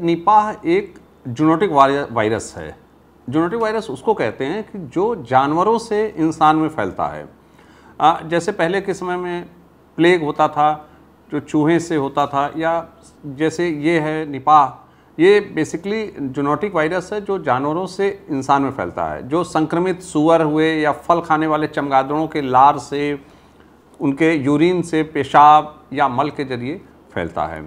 Nipah एक zoonotic virus है zoonotic virus उसको कहते हैं कि जो जानवरों से इंसान में फैलता है आ, जैसे पहले के समय में प्लेग होता था जो चूहे से होता था या जैसे ये है निपाह ये बेसिकली जूनोटिक वायरस है जो जानवरों से इंसान में फैलता है जो संक्रमित सुअर हुए या फल खाने वाले चमगादड़ों के लार से उनके यूरिन से पेशाब या मल के जरिए फैलता है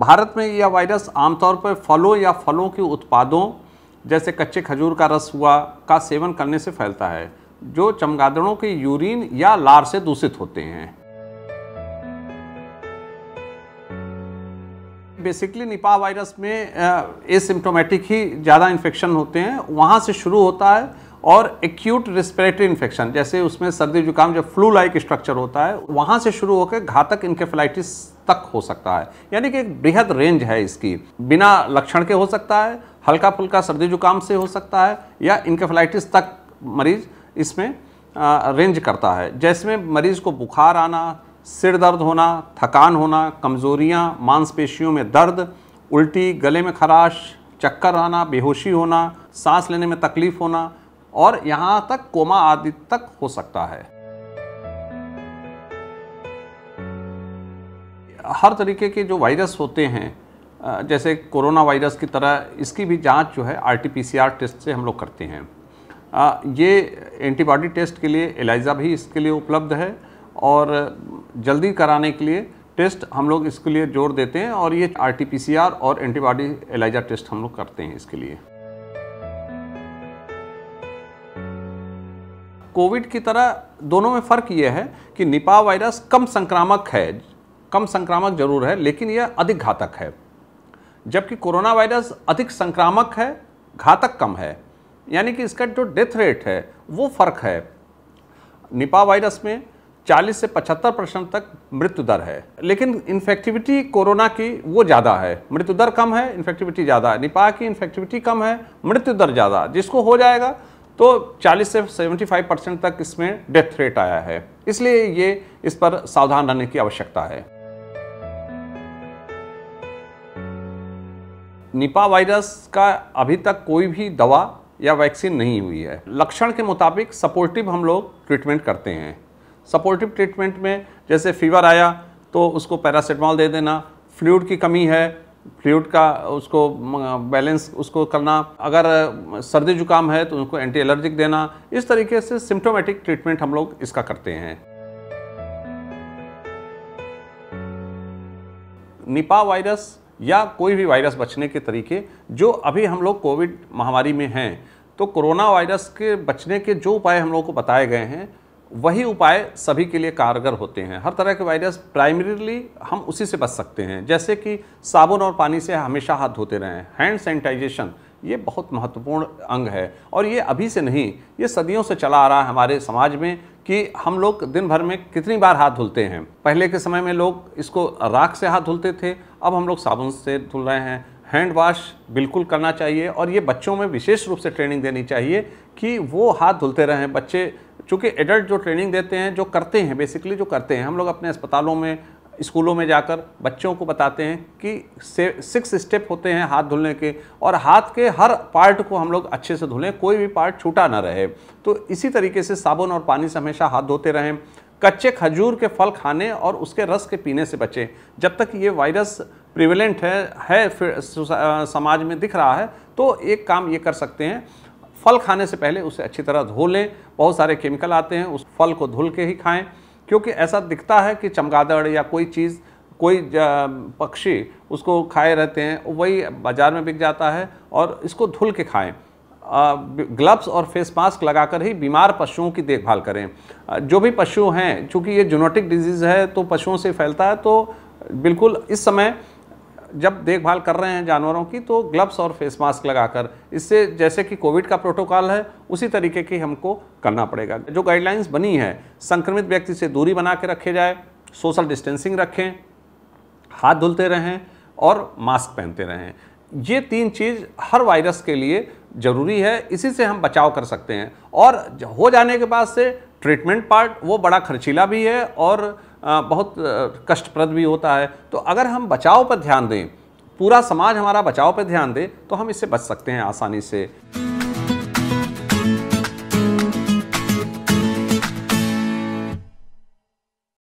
भारत में यह वायरस आमतौर पर फलों या फलों के उत्पादों जैसे कच्चे खजूर का रस हुआ का सेवन करने से फैलता है जो चमगादड़ों के यूरिन या लार से दूषित होते हैं बेसिकली निपा वायरस में एसिम्टोमेटिक ही ज़्यादा इन्फेक्शन होते हैं वहाँ से शुरू होता है और एक्यूट रेस्पिरेटरी इन्फेक्शन जैसे उसमें सर्दी जुकाम जब फ्लू लाइक स्ट्रक्चर होता है वहाँ से शुरू होकर घातक इनकेफेलाइटिस तक हो सकता है यानी कि एक बृहद रेंज है इसकी बिना लक्षण के हो सकता है हल्का फुल्का सर्दी जुकाम से हो सकता है या इनकेफेलाइटिस तक मरीज इसमें रेंज करता है जिसमें मरीज़ को बुखार आना सिर दर्द होना थकान होना कमज़ोरियाँ मांसपेशियों में दर्द उल्टी गले में खराश चक्कर आना बेहोशी होना सांस लेने में तकलीफ़ होना और यहाँ तक कोमा आदि तक हो सकता है हर तरीके के जो वायरस होते हैं जैसे कोरोना वायरस की तरह इसकी भी जांच जो है आरटीपीसीआर टेस्ट से हम लोग करते हैं ये एंटीबॉडी टेस्ट के लिए एलाइजा भी इसके लिए उपलब्ध है और जल्दी कराने के लिए टेस्ट हम लोग इसके लिए जोर देते हैं और ये आरटीपीसीआर और एंटीबॉडी एलाइजा टेस्ट हम लोग करते हैं इसके लिए कोविड की तरह दोनों में फ़र्क यह है कि निपा वायरस कम संक्रामक है कम संक्रामक जरूर है लेकिन यह अधिक घातक है जबकि कोरोना वायरस अधिक संक्रामक है घातक कम है यानी कि इसका जो डेथ रेट है वो फ़र्क है निपा वायरस में 40 से 75 परसेंट तक मृत्यु दर है लेकिन इन्फेक्टिविटी कोरोना की वो ज़्यादा है मृत्यु दर कम है इन्फेक्टिविटी ज़्यादा है निपाह की इन्फेक्टिविटी कम है मृत्यु दर ज़्यादा जिसको हो जाएगा तो 40 से 75 परसेंट तक इसमें डेथ रेट आया है इसलिए ये इस पर सावधान रहने की आवश्यकता है निपा वायरस का अभी तक कोई भी दवा या वैक्सीन नहीं हुई है लक्षण के मुताबिक सपोर्टिव हम लोग ट्रीटमेंट करते हैं सपोर्टिव ट्रीटमेंट में जैसे फीवर आया तो उसको पैरासीटामॉल दे देना फ्लूड की कमी है फ्लूड का उसको बैलेंस उसको करना अगर सर्दी जुकाम है तो उनको एंटी एलर्जिक देना इस तरीके से सिम्टोमेटिक ट्रीटमेंट हम लोग इसका करते हैं निपा वायरस या कोई भी वायरस बचने के तरीके जो अभी हम लोग कोविड महामारी में हैं तो कोरोना वायरस के बचने के जो उपाय हम लोग को बताए गए हैं वही उपाय सभी के लिए कारगर होते हैं हर तरह के वायरस प्राइमरीली हम उसी से बच सकते हैं जैसे कि साबुन और पानी से हमेशा हाथ धोते रहें हैंड सैनिटाइजेशन ये बहुत महत्वपूर्ण अंग है और ये अभी से नहीं ये सदियों से चला आ रहा है हमारे समाज में कि हम लोग दिन भर में कितनी बार हाथ धुलते हैं पहले के समय में लोग इसको राख से हाथ धुलते थे अब हम लोग साबुन से धुल रहे हैं हैंड वॉश बिल्कुल करना चाहिए और ये बच्चों में विशेष रूप से ट्रेनिंग देनी चाहिए कि वो हाथ धुलते रहें बच्चे चूँकि एडल्ट जो ट्रेनिंग देते हैं जो करते हैं बेसिकली जो करते हैं हम लोग अपने अस्पतालों में स्कूलों में जाकर बच्चों को बताते हैं कि सिक्स स्टेप होते हैं हाथ धुलने के और हाथ के हर पार्ट को हम लोग अच्छे से धुलें कोई भी पार्ट छूटा ना रहे तो इसी तरीके से साबुन और पानी से हमेशा हाथ धोते रहें कच्चे खजूर के फल खाने और उसके रस के पीने से बचें जब तक ये वायरस प्रिवेलेंट है है समाज में दिख रहा है तो एक काम ये कर सकते हैं फल खाने से पहले उसे अच्छी तरह धो लें बहुत सारे केमिकल आते हैं उस फल को धुल के ही खाएं क्योंकि ऐसा दिखता है कि चमगादड़ या कोई चीज़ कोई पक्षी उसको खाए रहते हैं वही बाज़ार में बिक जाता है और इसको धुल के खाएं ग्लव्स और फेस मास्क लगाकर ही बीमार पशुओं की देखभाल करें जो भी पशु हैं चूँकि ये जूनोटिक डिजीज़ है तो पशुओं से फैलता है तो बिल्कुल इस समय जब देखभाल कर रहे हैं जानवरों की तो ग्लव्स और फेस मास्क लगाकर इससे जैसे कि कोविड का प्रोटोकॉल है उसी तरीके की हमको करना पड़ेगा जो गाइडलाइंस बनी है संक्रमित व्यक्ति से दूरी बना के रखे जाए सोशल डिस्टेंसिंग रखें हाथ धुलते रहें और मास्क पहनते रहें ये तीन चीज़ हर वायरस के लिए ज़रूरी है इसी से हम बचाव कर सकते हैं और हो जाने के बाद से ट्रीटमेंट पार्ट वो बड़ा खर्चीला भी है और बहुत कष्टप्रद भी होता है तो अगर हम बचाव पर ध्यान दें पूरा समाज हमारा बचाव पर ध्यान दे तो हम इससे बच सकते हैं आसानी से